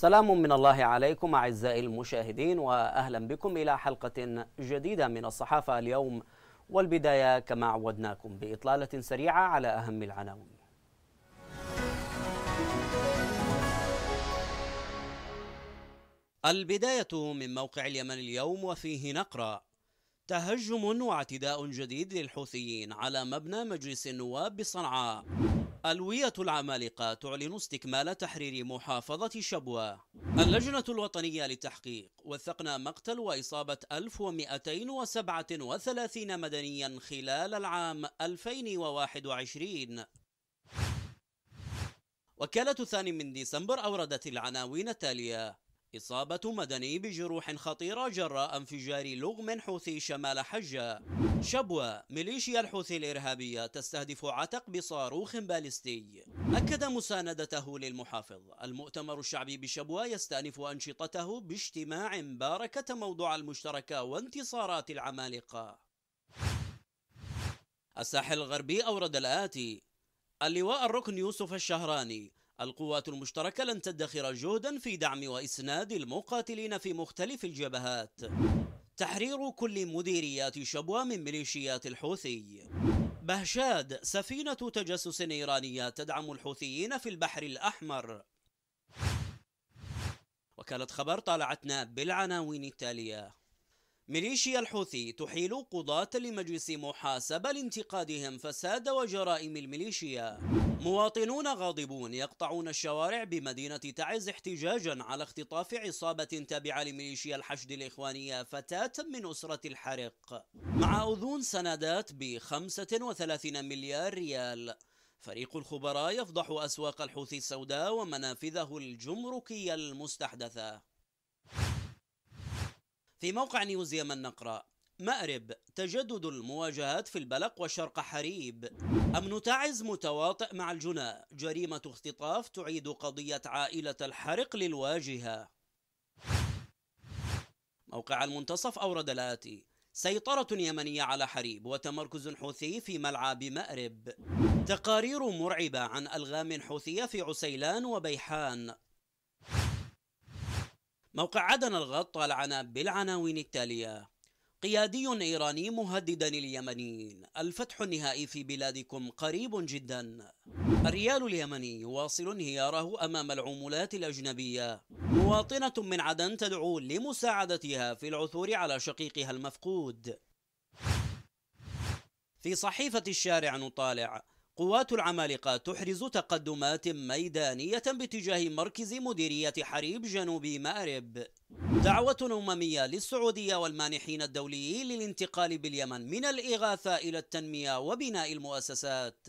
سلام من الله عليكم أعزائي المشاهدين وأهلا بكم إلى حلقة جديدة من الصحافة اليوم والبداية كما عودناكم بإطلالة سريعة على أهم العناوين البداية من موقع اليمن اليوم وفيه نقرأ تهجم واعتداء جديد للحوثيين على مبنى مجلس النواب بصنعاء ألوية العمالقة تعلن استكمال تحرير محافظة شبوة اللجنة الوطنية للتحقيق وثقنا مقتل وإصابة 1237 مدنيا خلال العام 2021 وكالة الثاني من ديسمبر أوردت العناوين التالية إصابة مدني بجروح خطيرة جراء انفجار لغم حوثي شمال حجة شبوة ميليشيا الحوثي الإرهابية تستهدف عتق بصاروخ باليستي أكد مساندته للمحافظ المؤتمر الشعبي بشبوة يستأنف أنشطته باجتماع باركة موضوع المشتركة وانتصارات العمالقة الساحل الغربي أورد الآتي اللواء الركن يوسف الشهراني القوات المشتركة لن تدخر جهدا في دعم وإسناد المقاتلين في مختلف الجبهات تحرير كل مديريات شبوة من ميليشيات الحوثي بهشاد سفينة تجسس إيرانية تدعم الحوثيين في البحر الأحمر وكالة خبر طالعتنا بالعناوين التالية ميليشيا الحوثي تحيل قضاة لمجلس محاسبة لانتقادهم فساد وجرائم الميليشيا مواطنون غاضبون يقطعون الشوارع بمدينة تعز احتجاجا على اختطاف عصابة تابعة لميليشيا الحشد الإخوانية فتاة من أسرة الحرق مع أذون سندات ب 35 مليار ريال فريق الخبراء يفضح أسواق الحوثي السوداء ومنافذه الجمركية المستحدثة في موقع نيوز يمن نقرأ مأرب تجدد المواجهات في البلق وشرق حريب أمن تعز متواطئ مع الجناء جريمة اختطاف تعيد قضية عائلة الحرق للواجهة موقع المنتصف أورد الآتي سيطرة يمنية على حريب وتمركز حوثي في ملعب مأرب تقارير مرعبة عن ألغام حوثية في عسيلان وبيحان موقع عدن الغد طالعنا بالعناوين التالية قيادي إيراني مهددا اليمنيين الفتح النهائي في بلادكم قريب جدا الريال اليمني يواصل انهياره أمام العملات الأجنبية مواطنة من عدن تدعو لمساعدتها في العثور على شقيقها المفقود في صحيفة الشارع نطالع قوات العمالقة تحرز تقدمات ميدانية باتجاه مركز مديرية حريب جنوب مأرب دعوة أممية للسعودية والمانحين الدوليين للانتقال باليمن من الإغاثة إلى التنمية وبناء المؤسسات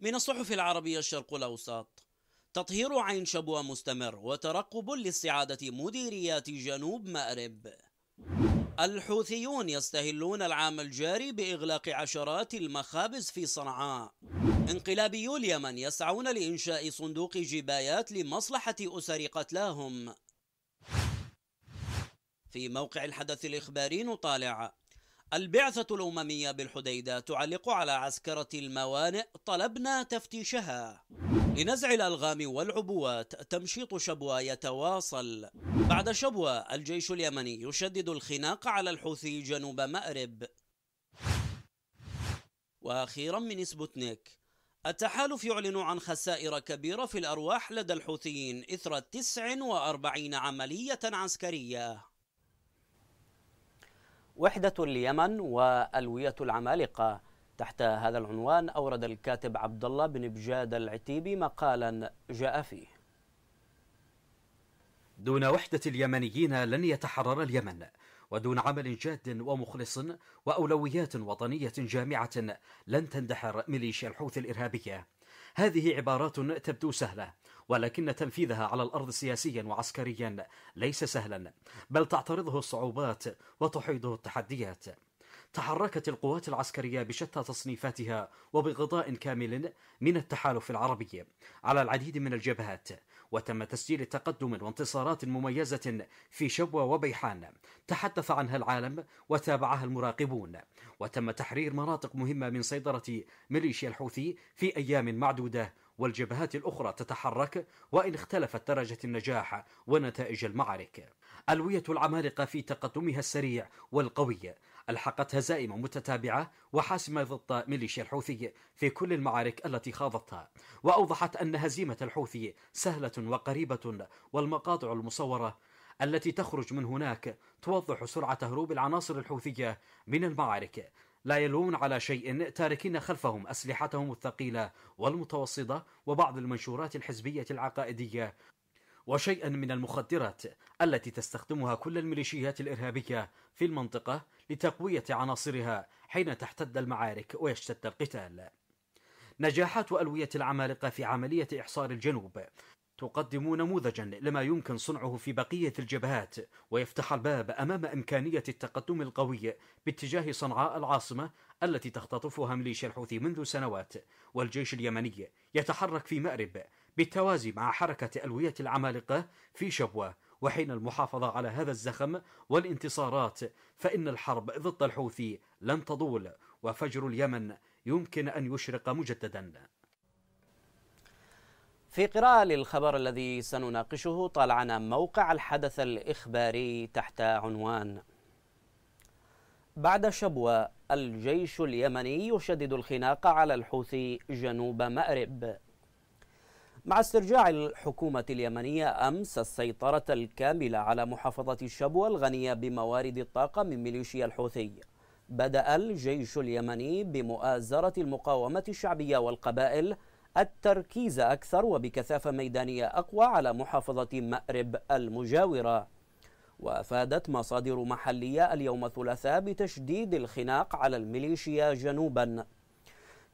من الصحف العربية الشرق الأوسط تطهير عين شبوة مستمر وترقب لاستعادة مديريات جنوب مأرب الحوثيون يستهلون العام الجاري بإغلاق عشرات المخابز في صنعاء انقلابيو اليمن يسعون لإنشاء صندوق جبايات لمصلحة أسر قتلاهم في موقع الحدث الإخباري نطالع البعثة الأممية بالحديدة تعلق على عسكرة الموانئ طلبنا تفتيشها لنزع الألغام والعبوات تمشيط شبوة يتواصل بعد شبوة الجيش اليمني يشدد الخناق على الحوثي جنوب مأرب وأخيرا من سبوتنيك التحالف يعلن عن خسائر كبيرة في الأرواح لدى الحوثيين إثر 49 عملية عسكرية وحدة اليمن والوية العمالقة تحت هذا العنوان أورد الكاتب عبد الله بن بجاد العتيبي مقالا جاء فيه دون وحدة اليمنيين لن يتحرر اليمن ودون عمل جاد ومخلص وأولويات وطنية جامعة لن تندحر ميليشيا الحوثي الإرهابية هذه عبارات تبدو سهلة ولكن تنفيذها على الأرض سياسيا وعسكريا ليس سهلا بل تعترضه الصعوبات وتحيطه التحديات تحركت القوات العسكرية بشتى تصنيفاتها وبغطاء كامل من التحالف العربي على العديد من الجبهات وتم تسجيل تقدم وانتصارات مميزة في شبوة وبيحان تحدث عنها العالم وتابعها المراقبون وتم تحرير مناطق مهمة من سيطرة ميليشيا الحوثي في أيام معدودة والجبهات الأخرى تتحرك وإن اختلفت درجة النجاح ونتائج المعارك ألوية العمالقة في تقدمها السريع والقوي ألحقت هزائم متتابعة وحاسمة ضد ميليشيا الحوثي في كل المعارك التي خاضتها وأوضحت أن هزيمة الحوثي سهلة وقريبة والمقاطع المصورة التي تخرج من هناك توضح سرعة هروب العناصر الحوثية من المعارك لا يلومون على شيء تاركين خلفهم أسلحتهم الثقيلة والمتوسطة وبعض المنشورات الحزبية العقائدية وشيئا من المخدرات التي تستخدمها كل الميليشيات الإرهابية في المنطقة لتقوية عناصرها حين تحتد المعارك ويشتد القتال نجاحات ألوية العمالقة في عملية إحصار الجنوب تقدم نموذجا لما يمكن صنعه في بقية الجبهات ويفتح الباب أمام إمكانية التقدم القوي باتجاه صنعاء العاصمة التي تختطفها ميليشيا الحوثي منذ سنوات والجيش اليمني يتحرك في مأرب بالتوازي مع حركة ألوية العمالقة في شبوة وحين المحافظة على هذا الزخم والانتصارات فإن الحرب ضد الحوثي لن تطول وفجر اليمن يمكن أن يشرق مجددا في قراءة للخبر الذي سنناقشه طالعنا موقع الحدث الإخباري تحت عنوان بعد شبوة الجيش اليمني يشدد الخناق على الحوثي جنوب مأرب مع استرجاع الحكومة اليمنية أمس السيطرة الكاملة على محافظة شبوة الغنية بموارد الطاقة من ميليشيا الحوثي بدأ الجيش اليمني بمؤازرة المقاومة الشعبية والقبائل التركيز أكثر وبكثافة ميدانية أقوى على محافظة مأرب المجاورة وأفادت مصادر محلية اليوم الثلاثاء بتشديد الخناق على الميليشيا جنوباً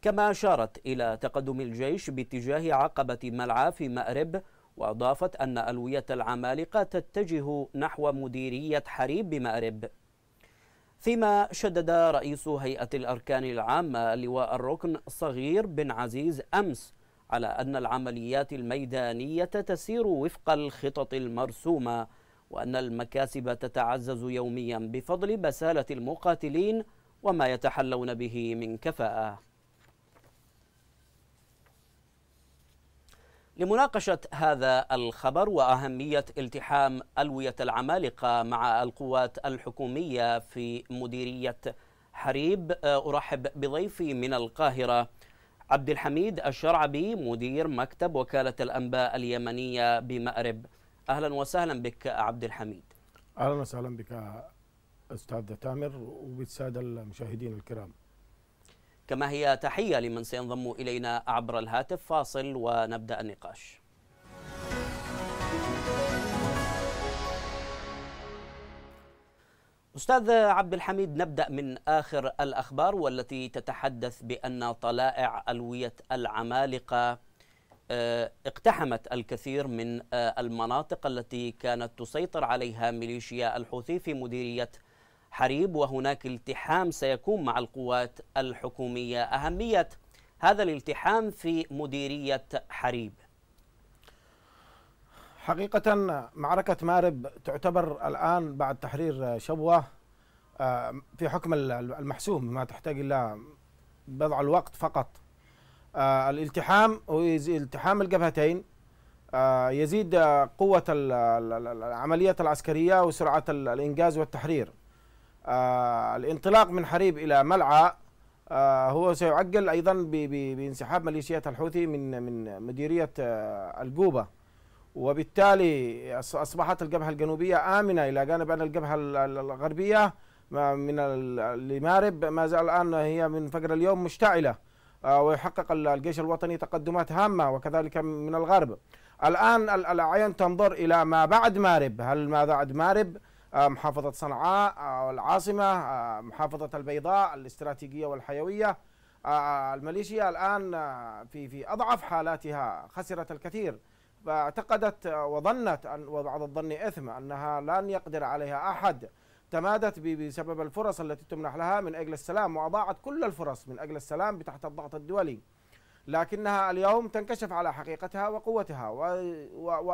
كما أشارت إلى تقدم الجيش باتجاه عقبة ملعى في مأرب وأضافت أن ألوية العمالقة تتجه نحو مديرية حريب بمأرب فيما شدد رئيس هيئة الأركان العامة لواء الركن صغير بن عزيز أمس على أن العمليات الميدانية تسير وفق الخطط المرسومة وأن المكاسب تتعزز يوميا بفضل بسالة المقاتلين وما يتحلون به من كفاءة لمناقشة هذا الخبر وأهمية التحام ألوية العمالقة مع القوات الحكومية في مديرية حريب آه، أرحب بضيفي من القاهرة عبد الحميد الشرعبي مدير مكتب وكالة الأنباء اليمنية بمأرب أهلا وسهلا بك عبد الحميد أهلا وسهلا بك أستاذ تامر وبالسادة المشاهدين الكرام كما هي تحية لمن سينضم إلينا عبر الهاتف فاصل ونبدأ النقاش أستاذ عبد الحميد نبدأ من آخر الأخبار والتي تتحدث بأن طلائع ألوية العمالقة آه، اقتحمت الكثير من آه، المناطق التي كانت تسيطر عليها ميليشيا الحوثي في مديرية حريب وهناك التحام سيكون مع القوات الحكومية أهمية هذا الالتحام في مديرية حريب حقيقة معركة مارب تعتبر الآن بعد تحرير شبوة آه، في حكم المحسوم ما تحتاج إلى بضع الوقت فقط آه، الالتحام التحام الجبهتين آه، يزيد قوة العملية العسكرية وسرعة الإنجاز والتحرير آه، الانطلاق من حريب إلى ملعى آه، هو سيعجل أيضا بانسحاب ميليشيات الحوثي من من مديرية آه، القوبه وبالتالي أصبحت الجبهة الجنوبية آمنة إلى جانب أن الجبهة الغربية من المارب ما زال الآن هي من فجر اليوم مشتعلة ويحقق الجيش الوطني تقدمات هامة وكذلك من الغرب الآن الأعين تنظر إلى ما بعد مارب هل ما بعد مارب آه، محافظة صنعاء آه، العاصمة آه، محافظة البيضاء الاستراتيجية والحيوية الماليشيا الآن في في أضعف حالاتها خسرت الكثير فاعتقدت وظنت أن وبعض الظن إثم أنها لن يقدر عليها أحد تمادت بسبب الفرص التي تمنح لها من أجل السلام وأضاعت كل الفرص من أجل السلام تحت الضغط الدولي لكنها اليوم تنكشف على حقيقتها وقوتها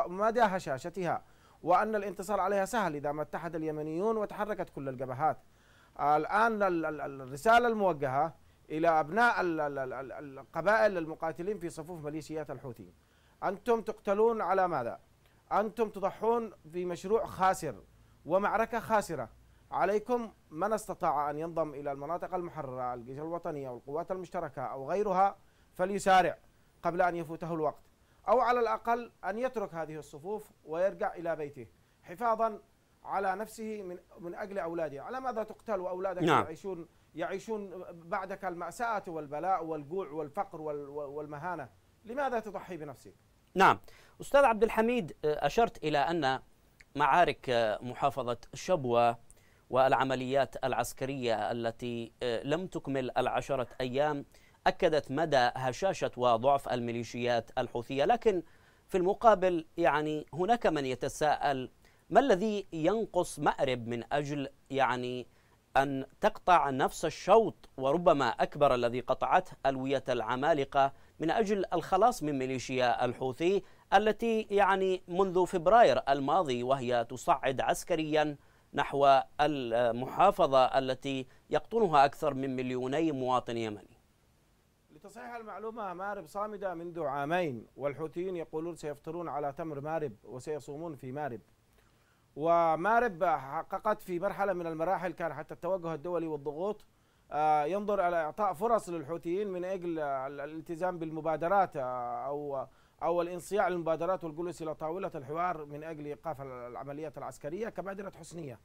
ومدى هشاشتها وأن الانتصار عليها سهل إذا ما اتحد اليمنيون وتحركت كل الجبهات الآن الرسالة الموجهة إلى أبناء القبائل المقاتلين في صفوف ميليشيات الحوثي أنتم تقتلون على ماذا؟ أنتم تضحون في مشروع خاسر ومعركة خاسرة عليكم من استطاع أن ينضم إلى المناطق المحررة الجيش الوطني أو القوات المشتركة أو غيرها فليسارع قبل أن يفوته الوقت أو على الأقل أن يترك هذه الصفوف ويرجع إلى بيته حفاظا على نفسه من من أجل أولاده على ماذا تقتل وأولادك نعم. يعيشون يعيشون بعدك المأساة والبلاء والجوع والفقر والمهانة لماذا تضحي بنفسك نعم أستاذ عبد الحميد آه، أشرت إلى أن معارك آه، محافظة شبوة والعمليات العسكرية التي آه، لم تكمل العشرة أيام أكدت مدى هشاشة وضعف الميليشيات الحوثية لكن في المقابل يعني هناك من يتساءل ما الذي ينقص مأرب من أجل يعني أن تقطع نفس الشوط وربما أكبر الذي قطعته ألوية العمالقة من أجل الخلاص من ميليشيا الحوثي التي يعني منذ فبراير الماضي وهي تصعد عسكريا نحو المحافظة التي يقطنها أكثر من مليوني مواطن يمني بتصحيح المعلومة مارب صامدة منذ عامين والحوثيين يقولون سيفطرون على تمر مارب وسيصومون في مارب ومارب حققت في مرحلة من المراحل كان حتى التوجه الدولي والضغوط آه، ينظر إلى إعطاء فرص للحوثيين من أجل الالتزام بالمبادرات آه، أو أو الانصياع للمبادرات والجلوس إلى طاولة الحوار من أجل إيقاف العمليات العسكرية كبادرة حسنية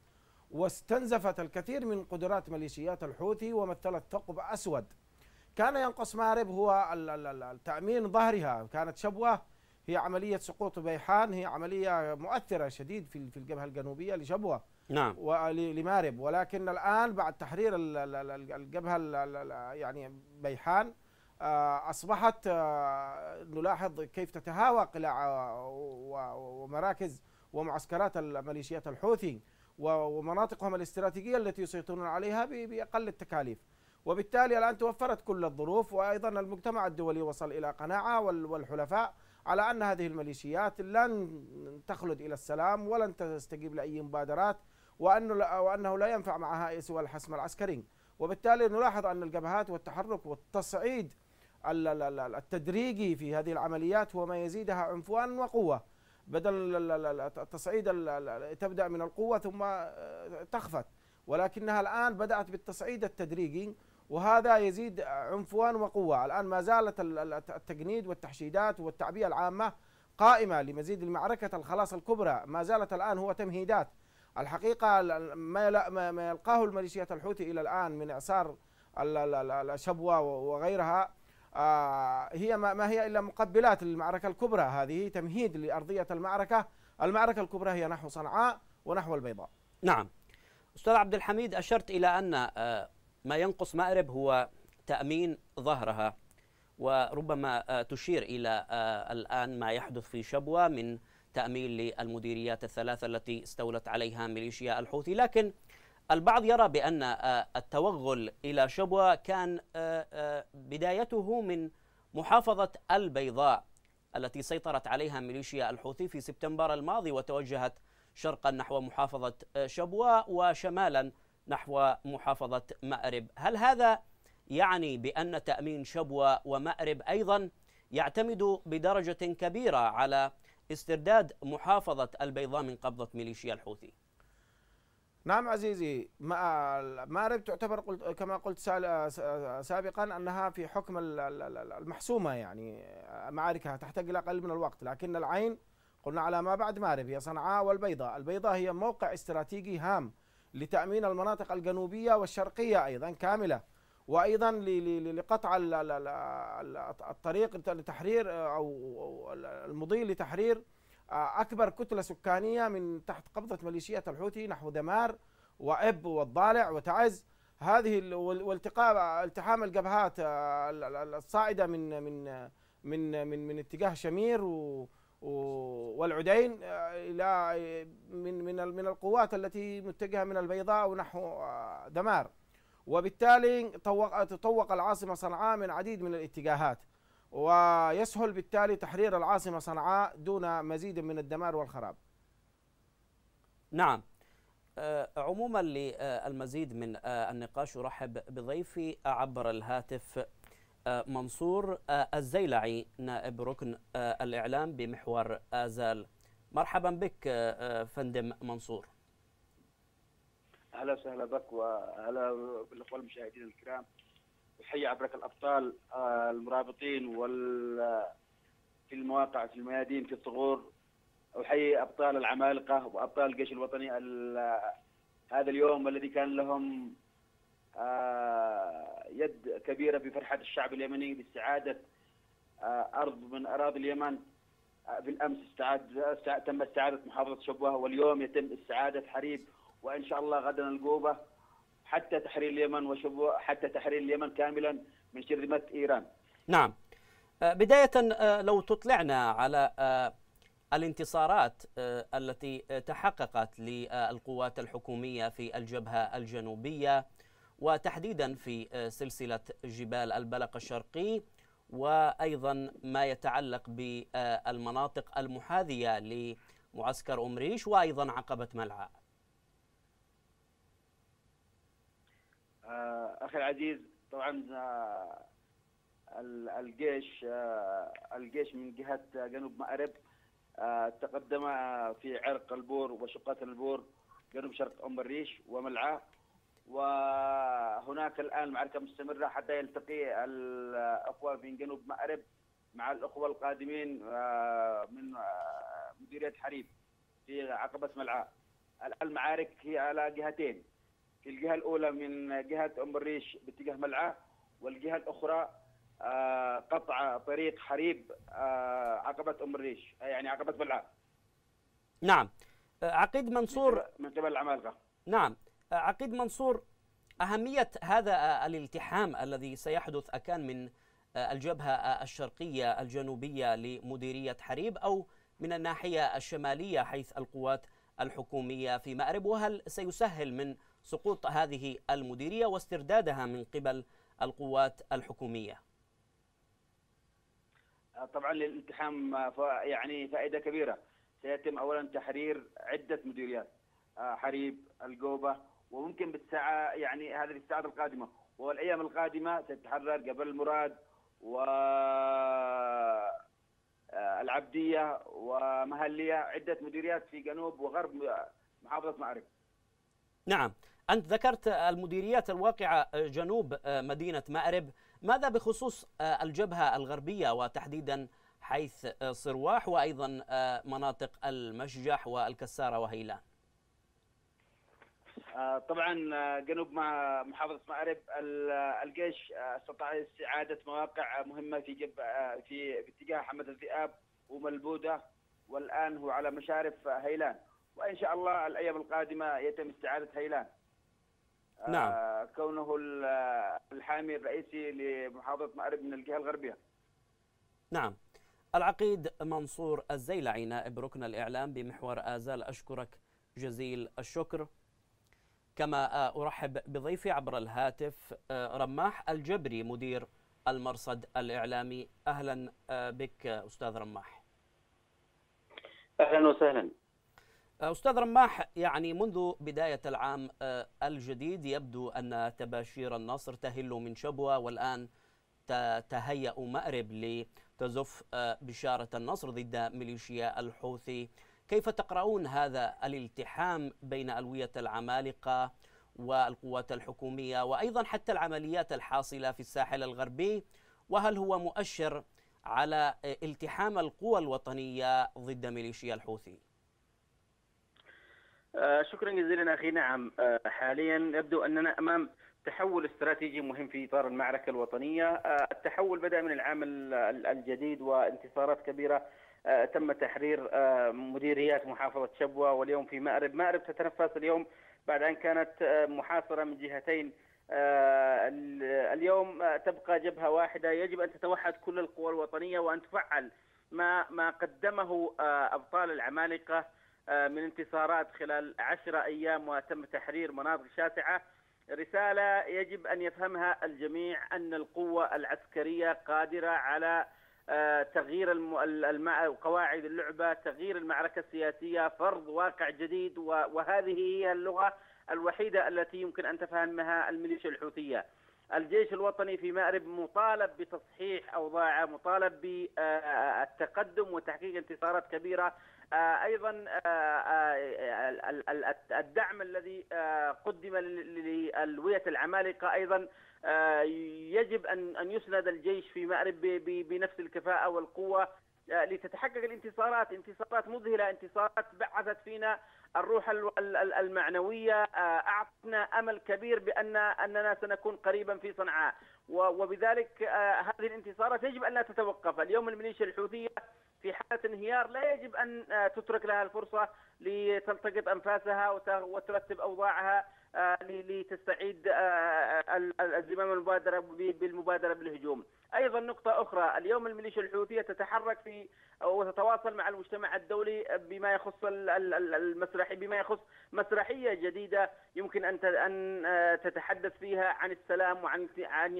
واستنزفت الكثير من قدرات ميليشيات الحوثي ومثلت ثقب أسود كان ينقص مارب هو التأمين ظهرها كانت شبوة هي عملية سقوط بيحان هي عملية مؤثرة شديد في في الجبهة الجنوبية لشبوة نعم ولمارب ولكن الآن بعد تحرير الجبهة يعني بيحان آه، أصبحت آه، نلاحظ كيف تتهاوى قلاع آه، ومراكز ومعسكرات الميليشيات الحوثي ومناطقهم الاستراتيجية التي يسيطرون عليها بأقل التكاليف وبالتالي الآن توفرت كل الظروف وأيضا المجتمع الدولي وصل إلى قناعة والحلفاء على أن هذه الميليشيات لن تخلد إلى السلام ولن تستجيب لأي مبادرات وأنه, وأنه لا ينفع معها سوى الحسم العسكري وبالتالي نلاحظ أن الجبهات والتحرك والتصعيد التدريجي في هذه العمليات هو ما يزيدها عنفوانا وقوة بدل التصعيد تبدأ من القوة ثم آه، تخفت ولكنها الآن بدأت بالتصعيد التدريجي وهذا يزيد عنفوان وقوة الآن ما زالت التجنيد والتحشيدات والتعبئة العامة قائمة لمزيد المعركة الخلاص الكبرى ما زالت الآن هو تمهيدات الحقيقة ما يلقاه الميليشيات الحوثي إلى الآن من إعصار الشبوة وغيرها آه، هي ما هي إلا مقبلات للمعركة الكبرى هذه تمهيد لأرضية المعركة المعركة الكبرى هي نحو صنعاء ونحو البيضاء نعم أستاذ عبد الحميد أشرت إلى أن آه، ما ينقص مأرب هو تأمين ظهرها وربما آه، تشير إلى آه، الآن ما يحدث في شبوة من تأمين للمديريات الثلاثة التي استولت عليها ميليشيا الحوثي لكن البعض يرى بأن آه، التوغل إلى شبوة كان بدايته من محافظة البيضاء التي سيطرت عليها ميليشيا الحوثي في سبتمبر الماضي وتوجهت شرقا نحو محافظة شبوة وشمالا نحو محافظة مأرب هل هذا يعني بأن تأمين شبوة ومأرب أيضا يعتمد بدرجة كبيرة على استرداد محافظة البيضاء من قبضة ميليشيا الحوثي نعم عزيزي مأرب تعتبر كما قلت سابقا أنها في حكم المحسومة يعني معاركها تحتاج إلى أقل من الوقت لكن العين قلنا على ما بعد مأرب هي صنعاء والبيضاء البيضاء هي موقع استراتيجي هام لتأمين المناطق الجنوبية والشرقية أيضا كاملة وأيضا لقطع الطريق لتحرير أو المضي لتحرير أكبر كتلة سكانية من تحت قبضة ميليشيات الحوثي نحو دمار وإب والضالع وتعز هذه والتقاء التحام الجبهات الصاعدة من من من من, من اتجاه شمير و والعدين آه، الى آه، من من من القوات التي متجهه من البيضاء ونحو آه، دمار وبالتالي تطوق العاصمه صنعاء من عديد من الاتجاهات ويسهل بالتالي تحرير العاصمه صنعاء دون مزيد من الدمار والخراب. نعم عموما للمزيد من النقاش ارحب بضيفي عبر الهاتف آه، منصور آه، الزيلعي نائب ركن آه، الإعلام بمحور آزال مرحبا بك فندم منصور أهلا وسهلا بك وأهلا بالأخوة المشاهدين الكرام احيي عبرك الأبطال المرابطين وال في المواقع في الميادين في الثغور أحيي أبطال العمالقة وأبطال الجيش الوطني هذا اليوم الذي كان لهم آه، يد كبيرة في فرحة الشعب اليمني باستعادة آه، أرض من أراضي اليمن آه، بالأمس استعاد تم استعادة محافظة شبوة واليوم يتم استعادة حريب وإن شاء الله غدا القوبة حتى تحرير اليمن وشبوة حتى تحرير اليمن كاملا من شرذمة إيران نعم بداية لو تطلعنا على الانتصارات التي تحققت للقوات الحكومية في الجبهة الجنوبية وتحديدا في آه، سلسلة جبال البلق الشرقي وأيضا ما يتعلق بالمناطق المحاذية لمعسكر أمريش وأيضا عقبة ملعاء آه، أخي العزيز طبعا آه، الجيش الجيش من جهة جنوب مأرب تقدم في عرق البور وشقات البور جنوب شرق أم الريش وملعاه وهناك الان معركه مستمره حتى يلتقي الاخوه من جنوب مأرب مع الاخوه القادمين آه، من آه، مديريه حريب في عقبه ملعاء المعارك هي على جهتين في الجهه الاولى من جهه ام الريش باتجاه ملعاء والجهه الاخرى آه، قطع طريق حريب عقبه ام الريش يعني عقبه ملعاء نعم عقيد منصور من قبل العمالقه نعم عقيد منصور أهمية هذا الالتحام الذي سيحدث أكان من الجبهة الشرقية الجنوبية لمديرية حريب أو من الناحية الشمالية حيث القوات الحكومية في مأرب وهل سيسهل من سقوط هذه المديرية واستردادها من قبل القوات الحكومية طبعا للالتحام يعني فائدة كبيرة سيتم أولا تحرير عدة مديريات آه، حريب القوبة وممكن بالساعه يعني هذه الساعات القادمه والايام القادمه تتحرر قبل المراد و آه، العبديه ومهليه عده مديريات في جنوب وغرب محافظه معرب. نعم، انت ذكرت المديريات الواقعه آه، جنوب آه، مدينه مأرب، ماذا بخصوص الجبهه الغربيه وتحديدا حيث صرواح وايضا مناطق المشجح والكساره وهيلان؟ آه، طبعا آه، جنوب مع محافظه مأرب آه، الجيش استطاع استعاده مواقع مهمه في جب في باتجاه حمد الذئاب وملبوده والان هو على مشارف هيلان وان شاء الله الايام القادمه يتم استعاده هيلان. نعم كونه الحامي الرئيسي لمحافظه مأرب من الجهه الغربيه. نعم. العقيد منصور الزيلعي نائب ركن الاعلام بمحور ازال اشكرك جزيل الشكر. كما آه، أرحب بضيفي عبر الهاتف آه، رماح الجبري مدير المرصد الإعلامي أهلا آه، بك أستاذ رماح أهلا وسهلا أستاذ رماح يعني منذ بداية العام الجديد يبدو أن تباشير النصر تهل من شبوة والآن تهيأ مأرب لتزف بشارة النصر ضد ميليشيا الحوثي كيف تقرؤون هذا الالتحام بين ألوية العمالقة والقوات الحكومية وأيضا حتى العمليات الحاصلة في الساحل الغربي وهل هو مؤشر على التحام القوى الوطنية ضد ميليشيا الحوثي آه، شكرا جزيلا أخي نعم آه، حاليا يبدو أننا أمام تحول استراتيجي مهم في اطار المعركه الوطنيه، آه، التحول بدا من العام الجديد وانتصارات كبيره آه، تم تحرير آه، مديريات محافظة شبوة واليوم في مأرب مأرب تتنفس اليوم بعد أن كانت آه، محاصرة من جهتين اليوم تبقى جبهة واحدة يجب أن تتوحد كل القوى الوطنية وأن تفعل ما ما قدمه أبطال العمالقة من انتصارات خلال عشرة أيام وتم تحرير مناطق شاسعة رسالة يجب أن يفهمها الجميع أن القوة العسكرية قادرة على آه، تغيير قواعد اللعبه، تغيير المعركه السياسيه، فرض واقع جديد وهذه هي اللغه الوحيده التي يمكن ان تفهمها الميليشيا الحوثيه. الجيش الوطني في مأرب مطالب بتصحيح اوضاعه، مطالب بالتقدم آه، وتحقيق انتصارات كبيره، آه، ايضا الدعم الذي قدم للويه العمالقه ايضا آه، يجب ان ان يسند الجيش في مأرب بنفس الكفاءه والقوه آه، لتتحقق الانتصارات انتصارات مذهله انتصارات بعثت فينا الروح المعنويه آه، اعطتنا امل كبير بان اننا سنكون قريبا في صنعاء وبذلك هذه الانتصارات يجب ان لا تتوقف اليوم الميليشيا الحوثيه في حاله انهيار لا يجب ان تترك لها الفرصه لتلتقط انفاسها وترتب اوضاعها آه، لتستعيد آه، آه، الزمام المبادره بالمبادره بالهجوم. ايضا نقطه اخرى اليوم الميليشيا الحوثيه تتحرك في وتتواصل مع المجتمع الدولي بما يخص المسرح بما يخص مسرحيه جديده يمكن ان ان تتحدث فيها عن السلام وعن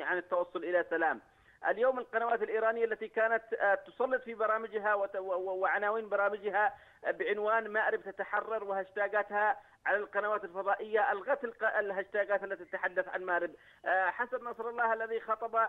عن التوصل الى سلام. اليوم القنوات الإيرانية التي كانت آه، تسلط في برامجها وعناوين برامجها آه، بعنوان مأرب تتحرر وهاشتاجاتها على القنوات الفضائية ألغت الهاشتاجات التي تتحدث عن مأرب آه، حسن نصر الله الذي خطب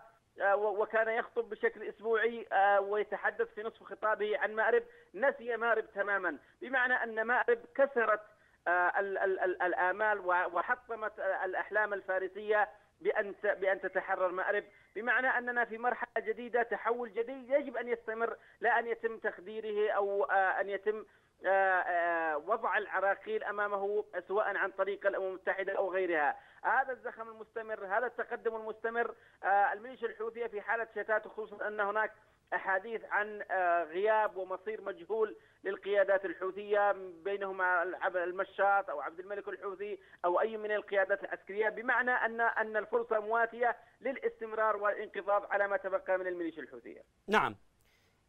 وكان يخطب بشكل اسبوعي ويتحدث في نصف خطابه عن مأرب نسي مأرب تماما بمعنى ان مأرب كسرت الامال وحطمت الاحلام الفارسيه بأن بأن تتحرر مأرب بمعنى أننا في مرحلة جديدة تحول جديد يجب أن يستمر لا أن يتم تخديره أو آه، أن يتم آه، آه، وضع العراقيل امامه سواء عن طريق الامم المتحده او غيرها، هذا الزخم المستمر، هذا التقدم المستمر، الميليشيا الحوثيه في حاله شتات خصوصا ان هناك احاديث عن آه، غياب ومصير مجهول للقيادات الحوثيه بينهما المشاط او عبد الملك الحوثي او اي من القيادات العسكريه بمعنى ان ان الفرصه مواتيه للاستمرار والانقضاض على ما تبقى من الميليشيا الحوثيه. نعم.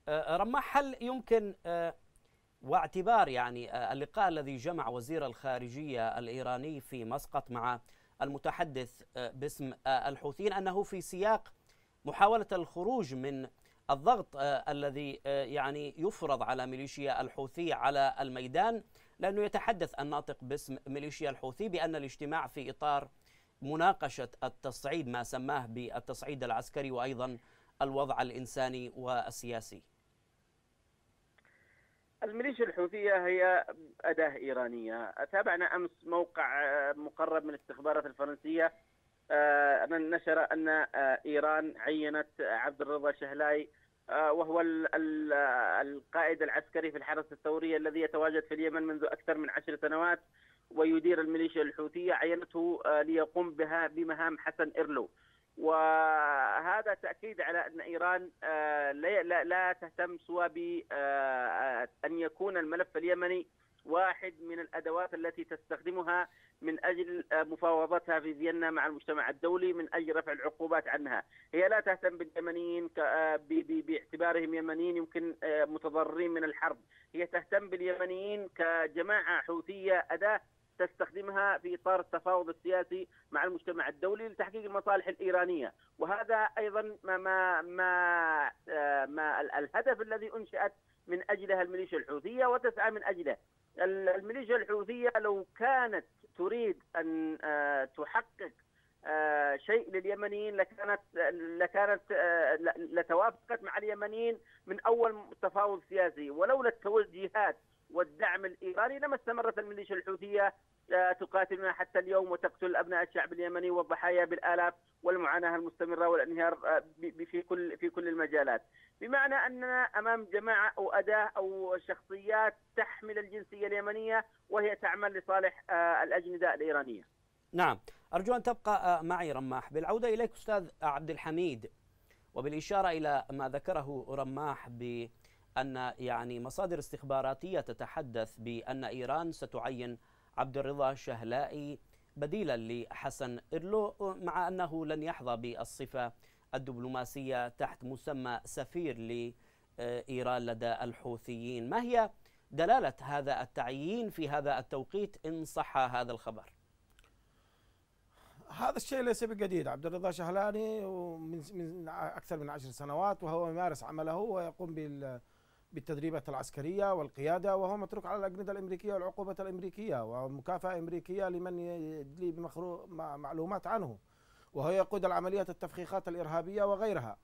آه، آه، رماح هل يمكن واعتبار يعني اللقاء الذي جمع وزير الخارجيه الايراني في مسقط مع المتحدث باسم الحوثيين انه في سياق محاوله الخروج من الضغط آه، الذي آه، يعني يفرض على ميليشيا الحوثي على الميدان لأنه يتحدث الناطق باسم ميليشيا الحوثي بأن الاجتماع في إطار مناقشة التصعيد ما سماه بالتصعيد العسكري وأيضا الوضع الإنساني والسياسي الميليشيا الحوثية هي أداة إيرانية تابعنا أمس موقع آه، مقرب من الاستخبارات الفرنسية آه، من نشر ان آه، ايران عينت عبد الرضا شهلاي آه، وهو القائد العسكري في الحرس الثوري الذي يتواجد في اليمن منذ اكثر من عشر سنوات ويدير الميليشيا الحوثيه عينته ليقوم بها بمهام حسن ارلو وهذا تاكيد على ان ايران لا لا تهتم سوى بان يكون الملف اليمني واحد من الادوات التي تستخدمها من اجل آه، مفاوضتها في فيينا مع المجتمع الدولي من اجل رفع العقوبات عنها، هي لا تهتم باليمنيين آه، باعتبارهم يمنيين يمكن آه، متضررين من الحرب، هي تهتم باليمنيين كجماعه حوثيه اداه تستخدمها في اطار التفاوض السياسي مع المجتمع الدولي لتحقيق المصالح الايرانيه، وهذا ايضا ما ما ما, ما الهدف الذي انشات من اجلها الميليشيا الحوثيه وتسعى من اجله، الميليشيا الحوثيه لو كانت تريد ان آه، تحقق آه، شيء لليمنيين لكانت لكانت آه، لتوافقت مع اليمنيين من اول تفاوض سياسي ولولا التوجيهات والدعم الايراني لما استمرت الميليشيا الحوثيه آه، تقاتلنا حتى اليوم وتقتل ابناء الشعب اليمني والضحايا بالالاف والمعاناه المستمره والانهيار آه، في كل في كل المجالات، بمعنى اننا امام جماعه او اداه او شخصيات تحمل الجنسيه اليمنيه وهي تعمل لصالح آه، الاجنده الايرانيه. نعم، ارجو ان تبقى معي رماح، بالعوده اليك استاذ عبد الحميد وبالاشاره الى ما ذكره رماح ب أن يعني مصادر استخباراتية تتحدث بأن إيران ستعين عبد الرضا شهلائي بديلا لحسن إرلو مع أنه لن يحظى بالصفة الدبلوماسية تحت مسمى سفير لإيران لدى الحوثيين ما هي دلالة هذا التعيين في هذا التوقيت إن صح هذا الخبر هذا الشيء ليس بجديد عبد الرضا شهلاني من من اكثر من عشر سنوات وهو يمارس عمله ويقوم بال بالتدريبات العسكرية والقيادة وهو متروك على الأجندة الأمريكية والعقوبة الأمريكية ومكافأة أمريكية لمن يدلي معلومات عنه وهو يقود العمليات التفخيخات الإرهابية وغيرها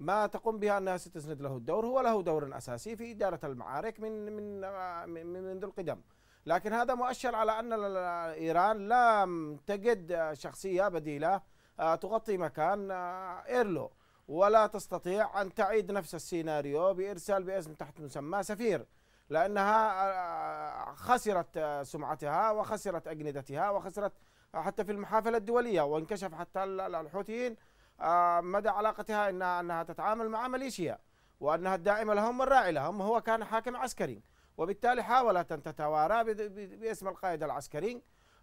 ما تقوم بها أنها ستسند له الدور هو له دور أساسي في إدارة المعارك من من من منذ القدم لكن هذا مؤشر على أن إيران لم تجد شخصية بديلة آه، تغطي مكان آه، إيرلو ولا تستطيع أن تعيد نفس السيناريو بإرسال باسم تحت مسمى سفير لأنها آه، خسرت آه، سمعتها وخسرت أجندتها وخسرت حتى في المحافل الدولية وانكشف حتى الحوثيين آه، مدى علاقتها إنها, أنها تتعامل مع ميليشيا وأنها الداعمة لهم والراعي لهم وهو كان حاكم عسكري وبالتالي حاولت أن تتوارى باسم القائد العسكري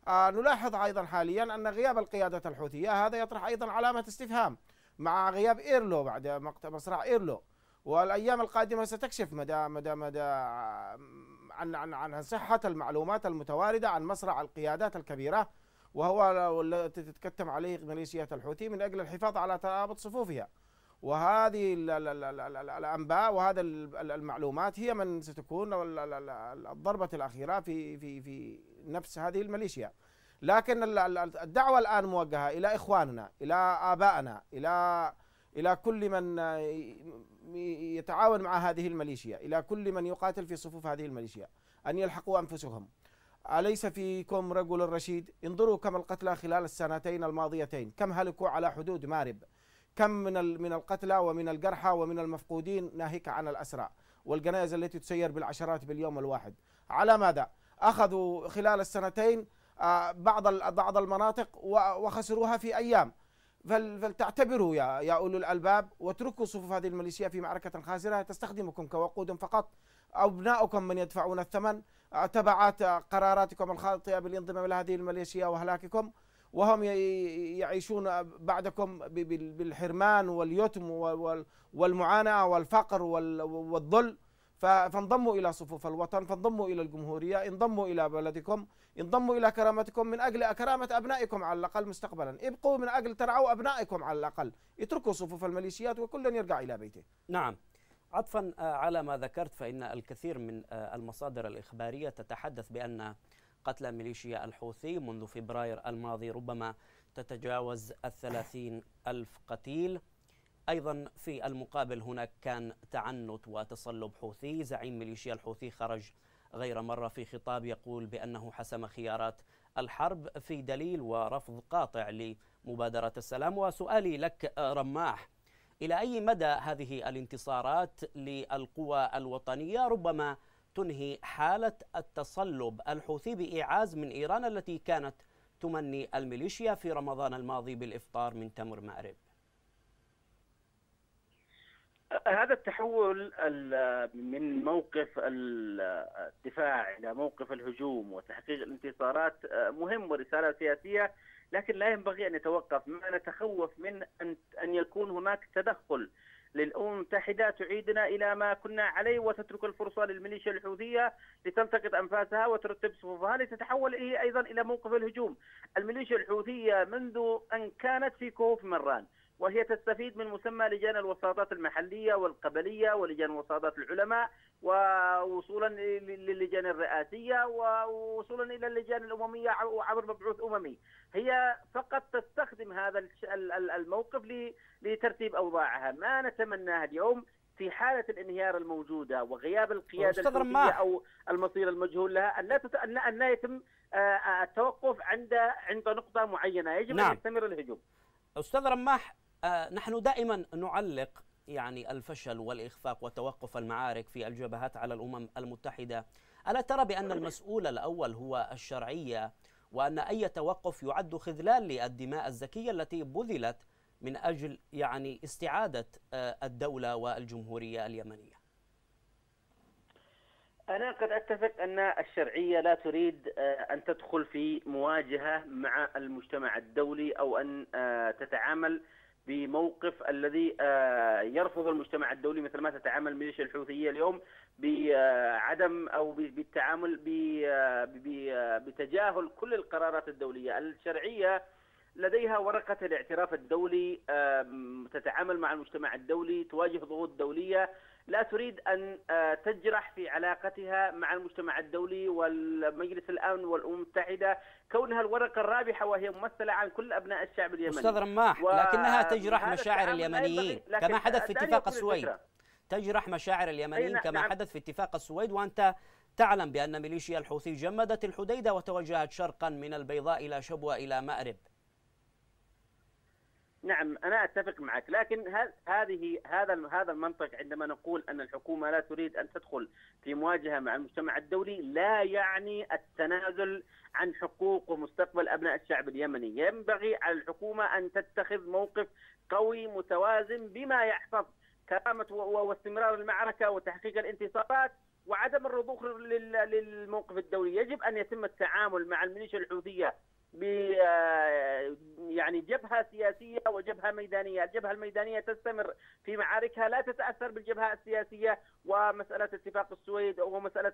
نلاحظ أيضا حاليا أن غياب القيادة الحوثية هذا يطرح أيضا علامة استفهام مع غياب ايرلو بعد مقتل مصرع ايرلو والايام القادمه ستكشف مدى مدى مدى عن عن عن صحه المعلومات المتوارده عن مصرع القيادات الكبيره وهو التي تتكتم عليه ميليشيات الحوثي من اجل الحفاظ على ترابط صفوفها وهذه الانباء وهذا المعلومات هي من ستكون الضربه الاخيره في في في نفس هذه الميليشيا لكن الدعوة الآن موجهة إلى إخواننا إلى آبائنا إلى إلى كل من آه، يتعاون مع هذه الميليشيا إلى كل من يقاتل في صفوف هذه الميليشيا أن يلحقوا أنفسهم أليس فيكم رجل رشيد انظروا كم القتلى خلال السنتين الماضيتين كم هلكوا على حدود مارب كم من من القتلى ومن الجرحى ومن المفقودين ناهيك عن الأسرى والجنائز التي تسير بالعشرات باليوم الواحد على ماذا أخذوا خلال السنتين آه، بعض بعض المناطق وخسروها في ايام فلتعتبروا يا يا اولو الالباب واتركوا صفوف هذه الميليشيا في معركه خاسره تستخدمكم كوقود فقط ابنائكم من يدفعون الثمن آه، تبعات آه، قراراتكم الخاطئه بالانضمام الى هذه الميليشيا وهلاككم وهم يعيشون بعدكم بالحرمان واليتم والمعاناه والفقر والذل فانضموا إلى صفوف الوطن فانضموا إلى الجمهورية انضموا إلى بلدكم انضموا إلى كرامتكم من أجل كرامة أبنائكم على الأقل مستقبلا ابقوا من أجل ترعوا أبنائكم على الأقل اتركوا صفوف الميليشيات وكل يرجع إلى بيته نعم عطفا آه، على ما ذكرت فإن الكثير من آه، المصادر الإخبارية تتحدث بأن قتلى ميليشيا الحوثي منذ فبراير الماضي ربما تتجاوز الثلاثين ألف قتيل أيضا في المقابل هناك كان تعنت وتصلب حوثي زعيم ميليشيا الحوثي خرج غير مرة في خطاب يقول بأنه حسم خيارات الحرب في دليل ورفض قاطع لمبادرة السلام وسؤالي لك آه، رماح إلى أي مدى هذه الانتصارات للقوى الوطنية ربما تنهي حالة التصلب الحوثي بإعاز من إيران التي كانت تمني الميليشيا في رمضان الماضي بالإفطار من تمر مأرب هذا التحول من موقف الدفاع الى موقف الهجوم وتحقيق الانتصارات آه، مهم ورساله سياسيه لكن لا ينبغي ان يتوقف ما نتخوف من ان ان يكون هناك تدخل للامم المتحده تعيدنا الى ما كنا عليه وتترك الفرصه للميليشيا الحوثيه لتلتقط انفاسها وترتب صفوفها لتتحول هي ايضا الى موقف الهجوم. الميليشيا الحوثيه منذ ان كانت في كهوف مران وهي تستفيد من مسمى لجان الوساطات المحلية والقبلية ولجان وساطات العلماء ووصولا للجان الرئاسية ووصولا إلى اللجان الأممية عبر مبعوث أممي هي فقط تستخدم هذا الموقف لترتيب أوضاعها ما نتمناه اليوم في حالة الانهيار الموجودة وغياب القيادة أو المصير المجهول لها أن لا, تت... أن... أن لا يتم آه، آه، التوقف عند عند نقطة معينة يجب نعم. أن يستمر الهجوم أستاذ رماح آه، نحن دائما نعلق يعني الفشل والإخفاق وتوقف المعارك في الجبهات على الأمم المتحدة ألا ترى بأن المسؤول الأول هو الشرعية وأن أي توقف يعد خذلان للدماء الزكية التي بذلت من أجل يعني استعادة آه، الدولة والجمهورية اليمنية أنا قد أتفق أن الشرعية لا تريد آه، أن تدخل في مواجهة مع المجتمع الدولي أو أن تتعامل بموقف الذي آه، يرفض المجتمع الدولي مثل ما تتعامل ميليشيا الحوثيه اليوم بعدم آه، او بالتعامل آه، بتجاهل كل القرارات الدوليه الشرعيه لديها ورقة الاعتراف الدولي تتعامل مع المجتمع الدولي تواجه ضغوط دولية لا تريد أن آه، تجرح في علاقتها مع المجتمع الدولي والمجلس الأمن والأمم المتحدة كونها الورقة الرابحة وهي ممثلة عن كل أبناء الشعب اليمني أستاذ رماح و... لكنها تجرح مشاعر اليمنيين كما حدث في اتفاق السويد تجرح مشاعر اليمنيين نعم. كما نعم. حدث في اتفاق السويد وأنت تعلم بأن ميليشيا الحوثي جمدت الحديدة وتوجهت شرقا من البيضاء إلى شبوة إلى مأرب نعم انا اتفق معك لكن هذه هذا هذا المنطق عندما نقول ان الحكومه لا تريد ان تدخل في مواجهه مع المجتمع الدولي لا يعني التنازل عن حقوق ومستقبل ابناء الشعب اليمني، ينبغي على الحكومه ان تتخذ موقف قوي متوازن بما يحفظ كرامه واستمرار المعركه وتحقيق الانتصارات وعدم الرضوخ للموقف الدولي، يجب ان يتم التعامل مع الميليشيا الحوثيه ب آه، يعني جبهه سياسيه وجبهه ميدانيه، الجبهه الميدانيه تستمر في معاركها لا تتاثر بالجبهه السياسيه ومساله اتفاق السويد ومساله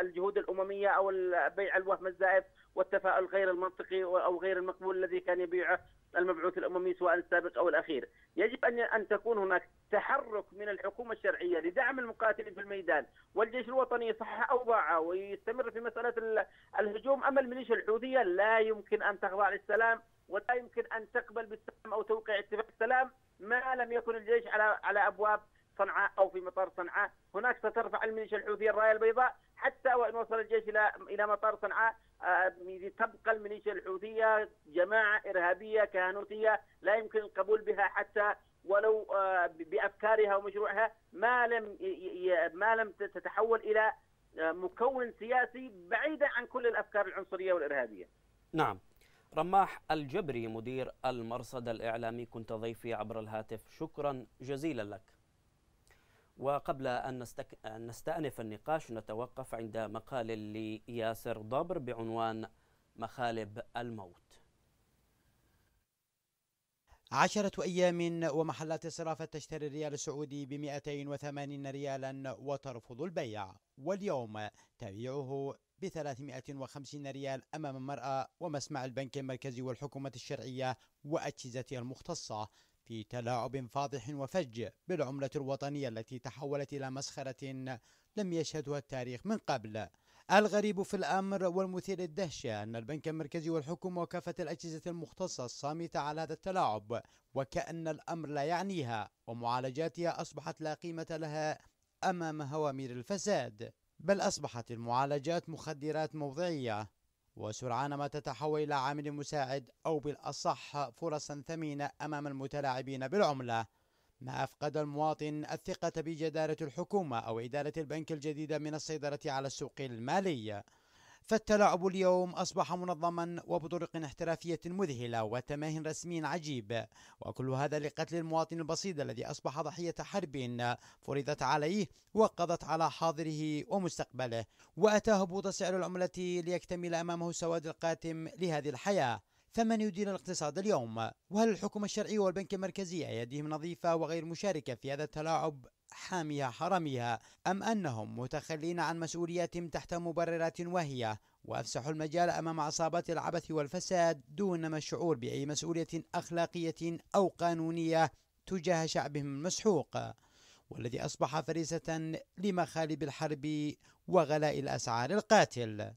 الجهود الامميه او بيع الوهم الزائف والتفاؤل غير المنطقي او غير المقبول الذي كان يبيعه المبعوث الاممي سواء السابق او الاخير، يجب ان ان تكون هناك تحرك من الحكومه الشرعيه لدعم المقاتلين في الميدان، والجيش الوطني يصحح اوضاعه ويستمر في مساله الهجوم، اما الميليشيا الحوثيه لا يمكن ان تخضع للسلام ولا يمكن ان تقبل بالسلام او توقيع اتفاق السلام ما لم يكن الجيش على على ابواب صنعاء أو في مطار صنعاء هناك سترفع الميليشيا الحوثية الراية البيضاء حتى وإن وصل الجيش إلى إلى مطار صنعاء آه، تبقى الميليشيا الحوثية جماعة إرهابية كهنوتية لا يمكن القبول بها حتى ولو آه، بأفكارها ومشروعها ما لم ما لم تتحول إلى آه، مكون سياسي بعيدا عن كل الأفكار العنصرية والإرهابية نعم رماح الجبري مدير المرصد الإعلامي كنت ضيفي عبر الهاتف شكرا جزيلا لك وقبل أن, نستك... أن نستأنف النقاش نتوقف عند مقال لياسر ضبر بعنوان مخالب الموت عشرة أيام ومحلات الصرافة تشتري الريال السعودي ب 280 ريالا وترفض البيع واليوم تبيعه ب 350 ريال أمام المرأة ومسمع البنك المركزي والحكومة الشرعية وأجهزتها المختصة في تلاعب فاضح وفج بالعملة الوطنية التي تحولت إلى مسخرة لم يشهدها التاريخ من قبل الغريب في الأمر والمثير للدهشة أن البنك المركزي والحكومة وكافة الأجهزة المختصة الصامتة على هذا التلاعب وكأن الأمر لا يعنيها ومعالجاتها أصبحت لا قيمة لها أمام هوامير الفساد بل أصبحت المعالجات مخدرات موضعية وسرعان ما تتحول إلى عامل مساعد أو بالأصح فرصا ثمينة أمام المتلاعبين بالعملة ما أفقد المواطن الثقة بجدارة الحكومة أو إدارة البنك الجديدة من السيطرة على السوق المالي فالتلاعب اليوم أصبح منظما وبطرق احترافية مذهلة وتماهن رسمي عجيب وكل هذا لقتل المواطن البسيط الذي أصبح ضحية حرب فرضت عليه وقضت على حاضره ومستقبله وأتى هبوط سعر العملة ليكتمل أمامه السواد القاتم لهذه الحياة فمن يدير الاقتصاد اليوم؟ وهل الحكومة الشرعية والبنك المركزي أيديهم نظيفة وغير مشاركة في هذا التلاعب حامية حرمها أم أنهم متخلين عن مسؤولياتهم تحت مبررات واهية وأفسحوا المجال أمام عصابات العبث والفساد دون الشعور بأي مسؤولية أخلاقية أو قانونية تجاه شعبهم المسحوق والذي أصبح فريسة لمخالب الحرب وغلاء الأسعار القاتل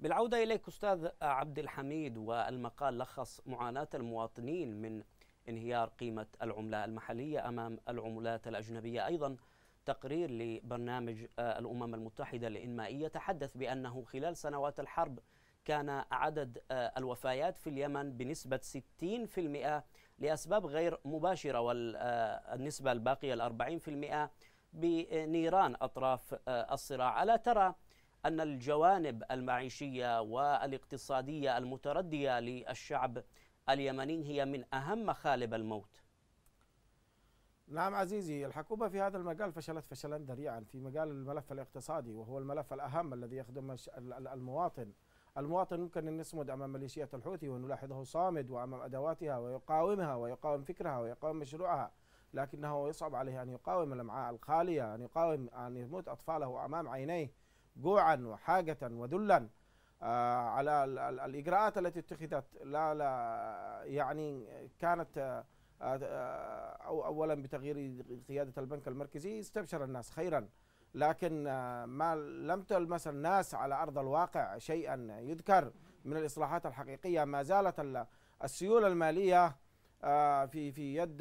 بالعودة إليك أستاذ عبد الحميد والمقال لخص معاناة المواطنين من انهيار قيمة العملة المحلية أمام العملات الأجنبية أيضا تقرير لبرنامج آه، الأمم المتحدة لإنمائية تحدث بأنه خلال سنوات الحرب كان عدد آه، الوفيات في اليمن بنسبة 60% لأسباب غير مباشرة والنسبة آه، الباقية الأربعين في المئة بنيران أطراف الصراع ألا ترى أن الجوانب المعيشية والاقتصادية المتردية للشعب اليمنيين هي من أهم مخالب الموت نعم عزيزي الحكومة في هذا المجال فشلت فشلا ذريعا في مجال الملف الاقتصادي وهو الملف الأهم الذي يخدم المواطن المواطن ممكن أن يصمد أمام ميليشيات الحوثي ونلاحظه صامد وأمام أدواتها ويقاومها ويقاوم فكرها ويقاوم مشروعها لكنه يصعب عليه أن يقاوم الأمعاء الخالية أن يقاوم أن يموت أطفاله أمام عينيه جوعا وحاجة وذلا آه، على الإجراءات التي اتخذت لا لا يعني كانت آه، آه، أو أولا بتغيير قيادة البنك المركزي استبشر الناس خيرا لكن ما لم تلمس الناس على أرض الواقع شيئا يذكر من الإصلاحات الحقيقية ما زالت السيولة المالية في في يد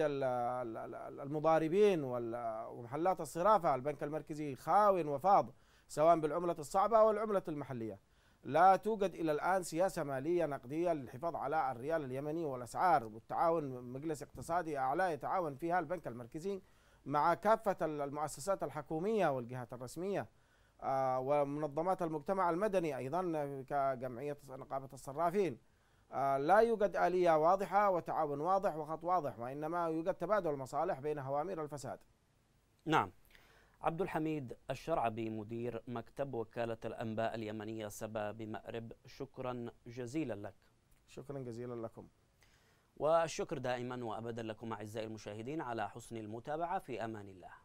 المضاربين ومحلات الصرافة البنك المركزي خاو وفاض سواء بالعملة الصعبة أو العملة المحلية لا توجد الى الان سياسه ماليه نقديه للحفاظ على الريال اليمني والاسعار والتعاون مجلس اقتصادي اعلى يتعاون فيها البنك المركزي مع كافه المؤسسات الحكوميه والجهات الرسميه آه، ومنظمات المجتمع المدني ايضا كجمعيه نقابه الصرافين آه، لا يوجد اليه واضحه وتعاون واضح وخط واضح وانما يوجد تبادل مصالح بين هوامير الفساد. نعم. عبد الحميد الشرعبي مدير مكتب وكالة الأنباء اليمنية سبا بمأرب شكرا جزيلا لك شكرا جزيلا لكم والشكر دائما وأبدا لكم أعزائي المشاهدين على حسن المتابعة في أمان الله